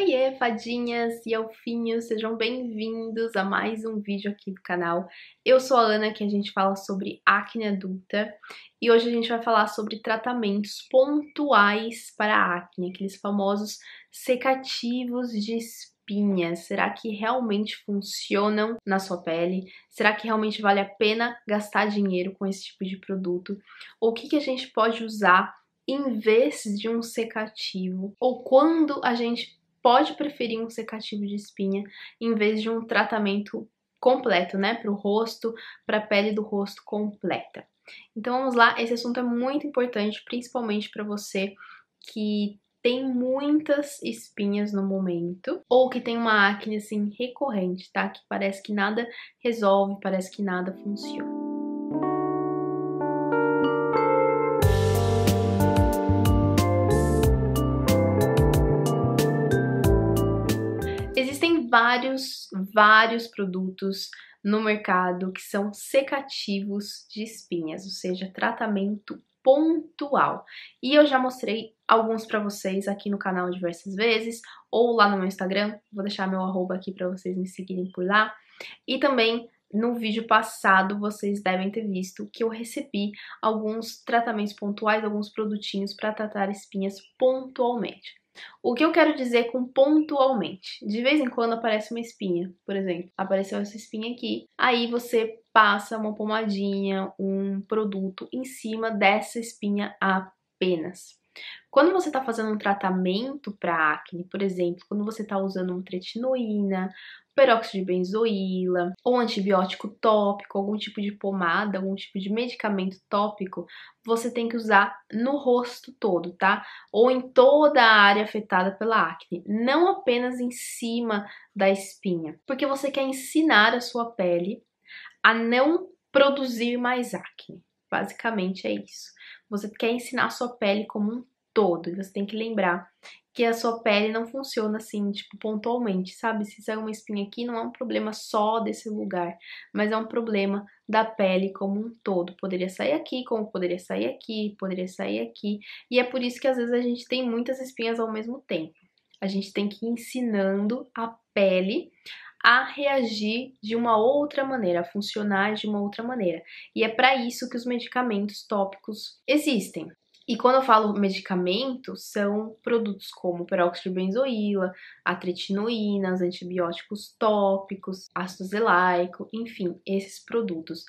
Oiê, fadinhas e elfinhos, sejam bem-vindos a mais um vídeo aqui do canal. Eu sou a Ana, que a gente fala sobre acne adulta, e hoje a gente vai falar sobre tratamentos pontuais para a acne, aqueles famosos secativos de espinhas. Será que realmente funcionam na sua pele? Será que realmente vale a pena gastar dinheiro com esse tipo de produto? Ou o que, que a gente pode usar em vez de um secativo, ou quando a gente pode preferir um secativo de espinha em vez de um tratamento completo, né, para o rosto, para a pele do rosto completa. Então vamos lá, esse assunto é muito importante, principalmente para você que tem muitas espinhas no momento, ou que tem uma acne assim recorrente, tá? Que parece que nada resolve, parece que nada funciona. vários, vários produtos no mercado que são secativos de espinhas, ou seja, tratamento pontual. E eu já mostrei alguns para vocês aqui no canal diversas vezes ou lá no meu Instagram. Vou deixar meu arroba aqui para vocês me seguirem por lá. E também no vídeo passado vocês devem ter visto que eu recebi alguns tratamentos pontuais, alguns produtinhos para tratar espinhas pontualmente. O que eu quero dizer com pontualmente? De vez em quando aparece uma espinha, por exemplo. Apareceu essa espinha aqui, aí você passa uma pomadinha, um produto em cima dessa espinha apenas. Quando você está fazendo um tratamento para acne, por exemplo, quando você está usando um tretinoína, peróxido de benzoíla, ou antibiótico tópico, algum tipo de pomada, algum tipo de medicamento tópico, você tem que usar no rosto todo, tá? Ou em toda a área afetada pela acne, não apenas em cima da espinha, porque você quer ensinar a sua pele a não produzir mais acne. Basicamente é isso. Você quer ensinar a sua pele como um todo. E você tem que lembrar que a sua pele não funciona assim, tipo, pontualmente, sabe? Se sair uma espinha aqui, não é um problema só desse lugar, mas é um problema da pele como um todo. Poderia sair aqui, como poderia sair aqui, poderia sair aqui. E é por isso que às vezes a gente tem muitas espinhas ao mesmo tempo. A gente tem que ir ensinando a pele a reagir de uma outra maneira, a funcionar de uma outra maneira. E é para isso que os medicamentos tópicos existem. E quando eu falo medicamento, são produtos como peróxido de benzoíla, atretinoínas, antibióticos tópicos, ácido zelaico, enfim, esses produtos.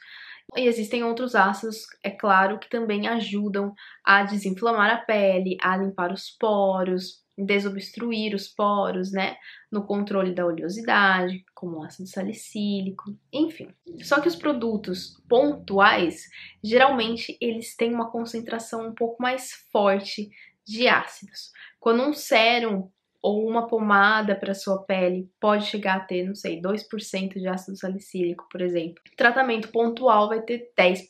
E existem outros ácidos, é claro, que também ajudam a desinflamar a pele, a limpar os poros, desobstruir os poros, né? No controle da oleosidade, como ácido salicílico, enfim. Só que os produtos pontuais, geralmente eles têm uma concentração um pouco mais forte de ácidos. Quando um sérum ou uma pomada para sua pele pode chegar a ter, não sei, 2% de ácido salicílico, por exemplo. O tratamento pontual vai ter 10%.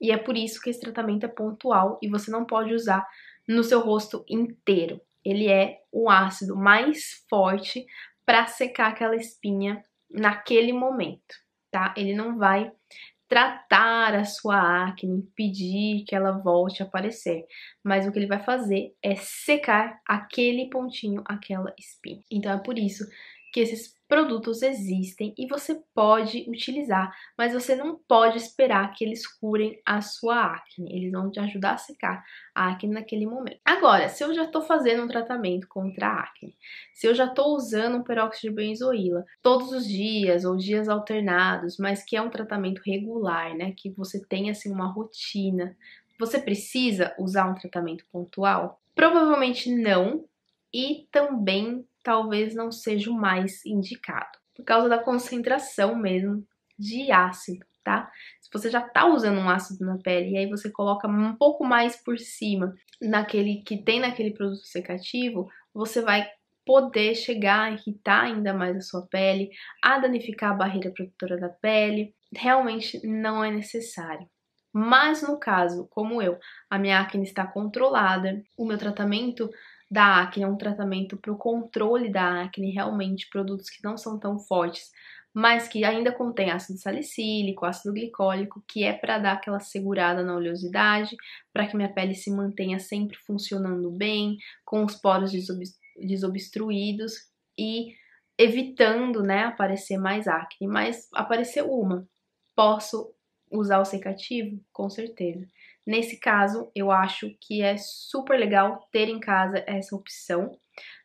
E é por isso que esse tratamento é pontual e você não pode usar no seu rosto inteiro ele é o ácido mais forte para secar aquela espinha naquele momento, tá? Ele não vai tratar a sua acne, impedir que ela volte a aparecer, mas o que ele vai fazer é secar aquele pontinho, aquela espinha. Então é por isso que esses produtos existem e você pode utilizar, mas você não pode esperar que eles curem a sua acne. Eles vão te ajudar a secar a acne naquele momento. Agora, se eu já estou fazendo um tratamento contra a acne, se eu já estou usando um peróxido de benzoíla todos os dias ou dias alternados, mas que é um tratamento regular, né, que você tem assim uma rotina, você precisa usar um tratamento pontual? Provavelmente não, e também talvez não seja o mais indicado, por causa da concentração mesmo de ácido, tá? Se você já tá usando um ácido na pele e aí você coloca um pouco mais por cima naquele que tem naquele produto secativo, você vai poder chegar a irritar ainda mais a sua pele, a danificar a barreira protetora da pele, realmente não é necessário. Mas no caso, como eu, a minha acne está controlada, o meu tratamento da acne, é um tratamento para o controle da acne, realmente produtos que não são tão fortes, mas que ainda contém ácido salicílico, ácido glicólico, que é para dar aquela segurada na oleosidade, para que minha pele se mantenha sempre funcionando bem, com os poros desobstruídos e evitando, né, aparecer mais acne, mas apareceu uma, posso usar o secativo? Com certeza. Nesse caso, eu acho que é super legal ter em casa essa opção.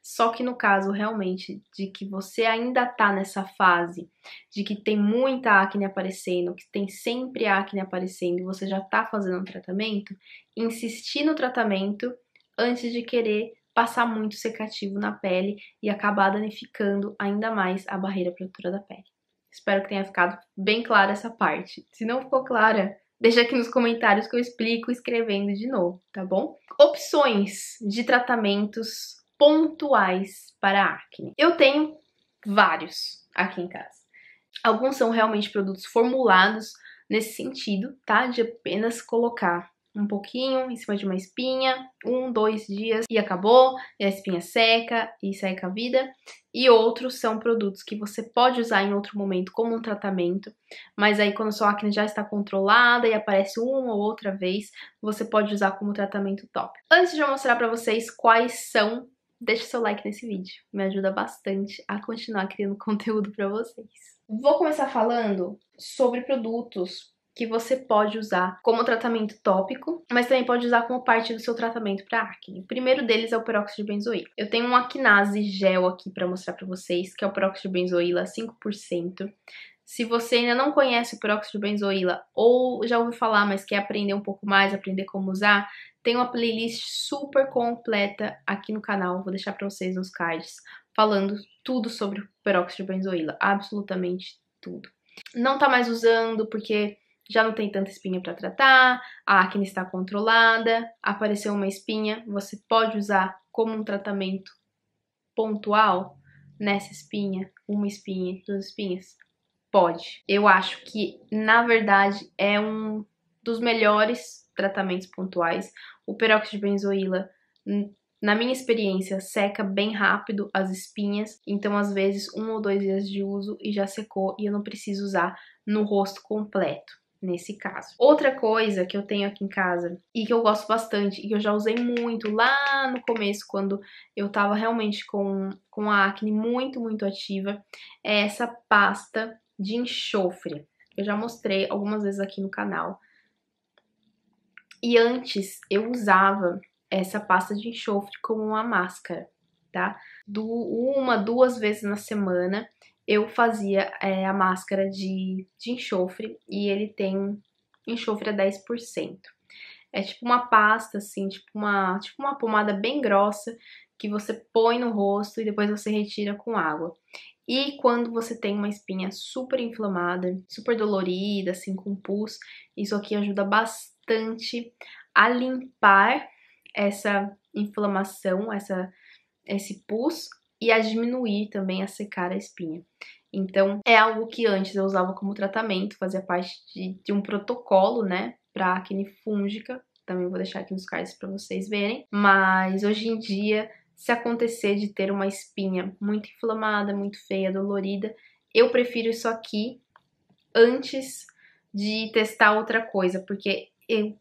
Só que no caso realmente de que você ainda tá nessa fase de que tem muita acne aparecendo, que tem sempre acne aparecendo e você já tá fazendo um tratamento, insistir no tratamento antes de querer passar muito secativo na pele e acabar danificando ainda mais a barreira protetora da pele. Espero que tenha ficado bem clara essa parte. Se não ficou clara, Deixa aqui nos comentários que eu explico escrevendo de novo, tá bom? Opções de tratamentos pontuais para acne. Eu tenho vários aqui em casa. Alguns são realmente produtos formulados nesse sentido, tá? De apenas colocar um pouquinho em cima de uma espinha, um, dois dias e acabou, e a espinha seca e seca a vida. E outros são produtos que você pode usar em outro momento como um tratamento, mas aí quando sua acne já está controlada e aparece uma ou outra vez, você pode usar como tratamento top. Antes de eu mostrar para vocês quais são, deixa seu like nesse vídeo, me ajuda bastante a continuar criando conteúdo para vocês. Vou começar falando sobre produtos que você pode usar como tratamento tópico, mas também pode usar como parte do seu tratamento para acne. O primeiro deles é o peróxido de benzoíla. Eu tenho um acnase gel aqui para mostrar para vocês, que é o peróxido de benzoíla 5%. Se você ainda não conhece o peróxido de benzoíla ou já ouviu falar, mas quer aprender um pouco mais, aprender como usar, tem uma playlist super completa aqui no canal, vou deixar para vocês nos cards, falando tudo sobre o peróxido de benzoíla, absolutamente tudo. Não tá mais usando porque já não tem tanta espinha para tratar, a acne está controlada, apareceu uma espinha, você pode usar como um tratamento pontual nessa espinha, uma espinha, duas espinhas? Pode. Eu acho que, na verdade, é um dos melhores tratamentos pontuais. O peróxido de benzoíla, na minha experiência, seca bem rápido as espinhas, então às vezes um ou dois dias de uso e já secou e eu não preciso usar no rosto completo nesse caso. Outra coisa que eu tenho aqui em casa e que eu gosto bastante e que eu já usei muito lá no começo, quando eu tava realmente com, com a acne muito, muito ativa, é essa pasta de enxofre. Eu já mostrei algumas vezes aqui no canal. E antes eu usava essa pasta de enxofre como uma máscara, tá? Do uma, duas vezes na semana eu fazia é, a máscara de, de enxofre e ele tem enxofre a 10%. É tipo uma pasta, assim, tipo uma, tipo uma pomada bem grossa que você põe no rosto e depois você retira com água. E quando você tem uma espinha super inflamada, super dolorida, assim, com pus, isso aqui ajuda bastante a limpar essa inflamação, essa, esse pus e a diminuir também a secar a espinha. Então, é algo que antes eu usava como tratamento, fazia parte de, de um protocolo, né, para acne fúngica. Também vou deixar aqui nos cards para vocês verem. Mas hoje em dia, se acontecer de ter uma espinha muito inflamada, muito feia, dolorida, eu prefiro isso aqui antes de testar outra coisa, porque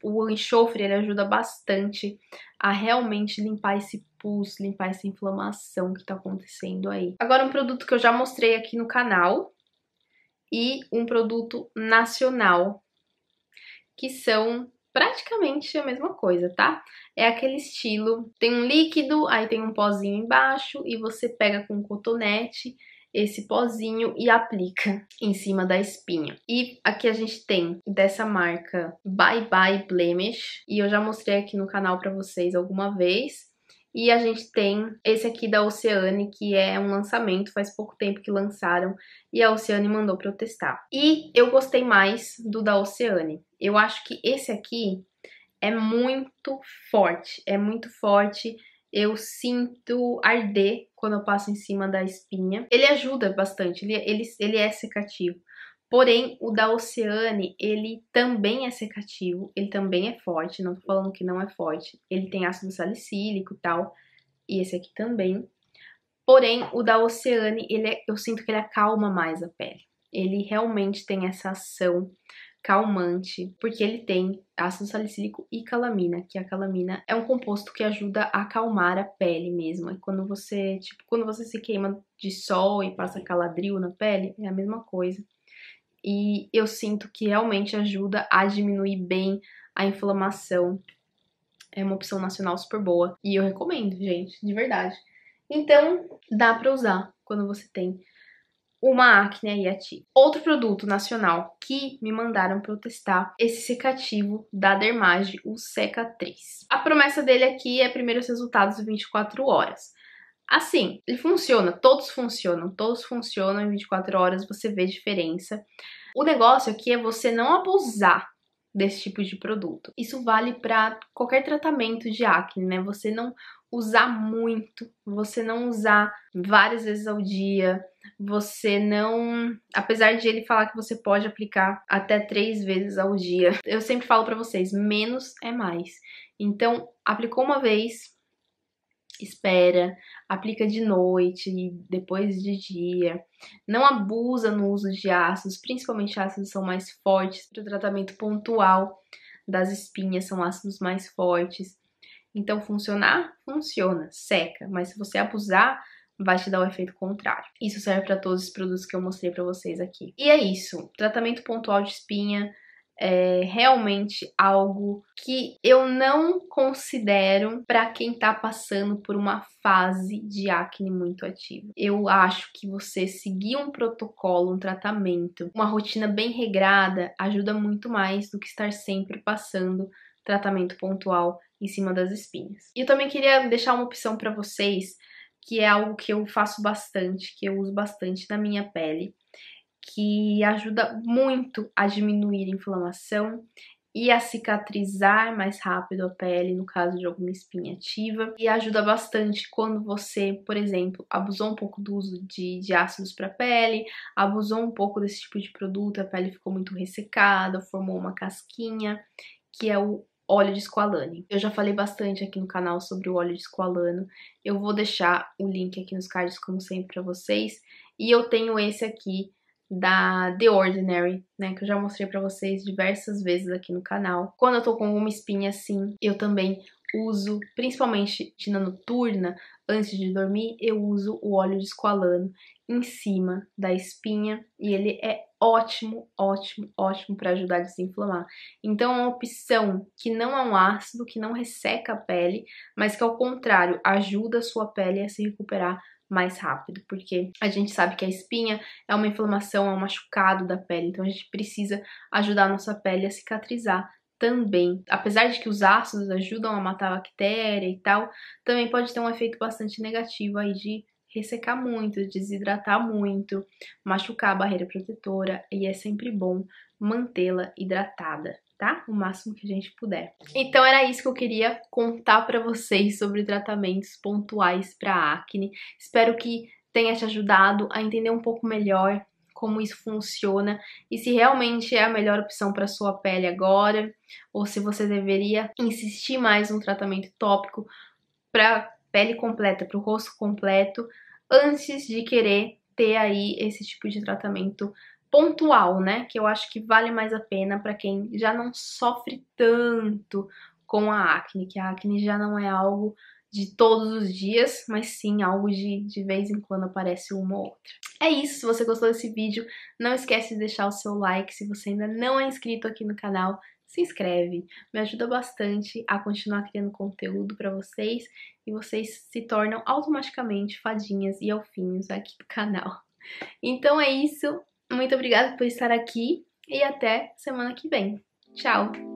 o enxofre ele ajuda bastante a realmente limpar esse pus, limpar essa inflamação que tá acontecendo aí. Agora um produto que eu já mostrei aqui no canal e um produto nacional, que são praticamente a mesma coisa, tá? É aquele estilo, tem um líquido, aí tem um pozinho embaixo e você pega com um cotonete esse pozinho e aplica em cima da espinha. E aqui a gente tem dessa marca Bye Bye Blemish, e eu já mostrei aqui no canal para vocês alguma vez. E a gente tem esse aqui da Oceane, que é um lançamento, faz pouco tempo que lançaram, e a Oceane mandou pra eu testar. E eu gostei mais do da Oceane. Eu acho que esse aqui é muito forte, é muito forte. Eu sinto arder quando eu passo em cima da espinha. Ele ajuda bastante, ele, ele, ele é secativo. Porém, o da Oceane, ele também é secativo, ele também é forte, não tô falando que não é forte. Ele tem ácido salicílico e tal, e esse aqui também. Porém, o da Oceane, ele é, eu sinto que ele acalma mais a pele. Ele realmente tem essa ação calmante, porque ele tem ácido salicílico e calamina, que a calamina é um composto que ajuda a acalmar a pele mesmo. E quando você, tipo, quando você se queima de sol e passa caladril na pele, é a mesma coisa e eu sinto que realmente ajuda a diminuir bem a inflamação. É uma opção nacional super boa e eu recomendo, gente, de verdade. Então, dá para usar quando você tem uma acne aí ativa. Outro produto nacional que me mandaram para eu testar, esse secativo da Dermage, o Seca 3. A promessa dele aqui é primeiros resultados em 24 horas. Assim, ele funciona, todos funcionam, todos funcionam em 24 horas, você vê diferença. O negócio aqui é você não abusar desse tipo de produto. Isso vale para qualquer tratamento de acne, né? Você não usar muito, você não usar várias vezes ao dia, você não, apesar de ele falar que você pode aplicar até três vezes ao dia, eu sempre falo para vocês, menos é mais. Então, aplicou uma vez, espera, aplica de noite e depois de dia. Não abusa no uso de ácidos, principalmente ácidos são mais fortes para o tratamento pontual das espinhas, são ácidos mais fortes. Então funcionar? Funciona, seca, mas se você abusar, vai te dar o efeito contrário. Isso serve para todos os produtos que eu mostrei para vocês aqui. E é isso, tratamento pontual de espinha é realmente algo que eu não considero para quem está passando por uma fase de acne muito ativa. Eu acho que você seguir um protocolo, um tratamento, uma rotina bem regrada ajuda muito mais do que estar sempre passando tratamento pontual em cima das espinhas. E eu também queria deixar uma opção para vocês que é algo que eu faço bastante, que eu uso bastante na minha pele, que ajuda muito a diminuir a inflamação e a cicatrizar mais rápido a pele no caso de alguma espinha ativa e ajuda bastante quando você, por exemplo, abusou um pouco do uso de, de ácidos para pele, abusou um pouco desse tipo de produto, a pele ficou muito ressecada, formou uma casquinha, que é o óleo de esqualane. Eu já falei bastante aqui no canal sobre o óleo de esqualano. Eu vou deixar o link aqui nos cards como sempre para vocês e eu tenho esse aqui da The Ordinary, né, que eu já mostrei para vocês diversas vezes aqui no canal. Quando eu tô com alguma espinha assim, eu também uso, principalmente de noturna, antes de dormir, eu uso o óleo de esqualano em cima da espinha e ele é ótimo, ótimo, ótimo para ajudar a desinflamar. Então é uma opção que não é um ácido, que não resseca a pele, mas que ao contrário ajuda a sua pele a se recuperar mais rápido, porque a gente sabe que a espinha é uma inflamação, é um machucado da pele, então a gente precisa ajudar a nossa pele a cicatrizar também. Apesar de que os ácidos ajudam a matar a bactéria e tal, também pode ter um efeito bastante negativo aí de ressecar muito, desidratar muito, machucar a barreira protetora e é sempre bom mantê-la hidratada tá? O máximo que a gente puder. Então era isso que eu queria contar para vocês sobre tratamentos pontuais para acne. Espero que tenha te ajudado a entender um pouco melhor como isso funciona e se realmente é a melhor opção para sua pele agora ou se você deveria insistir mais no tratamento tópico para pele completa, para o rosto completo, antes de querer ter aí esse tipo de tratamento pontual, né? Que eu acho que vale mais a pena para quem já não sofre tanto com a acne, que a acne já não é algo de todos os dias, mas sim algo de, de vez em quando aparece uma ou outra. É isso, se você gostou desse vídeo, não esquece de deixar o seu like. Se você ainda não é inscrito aqui no canal, se inscreve. Me ajuda bastante a continuar criando conteúdo para vocês e vocês se tornam automaticamente fadinhas e alfinhos aqui do canal. Então é isso, muito obrigada por estar aqui e até semana que vem. Tchau!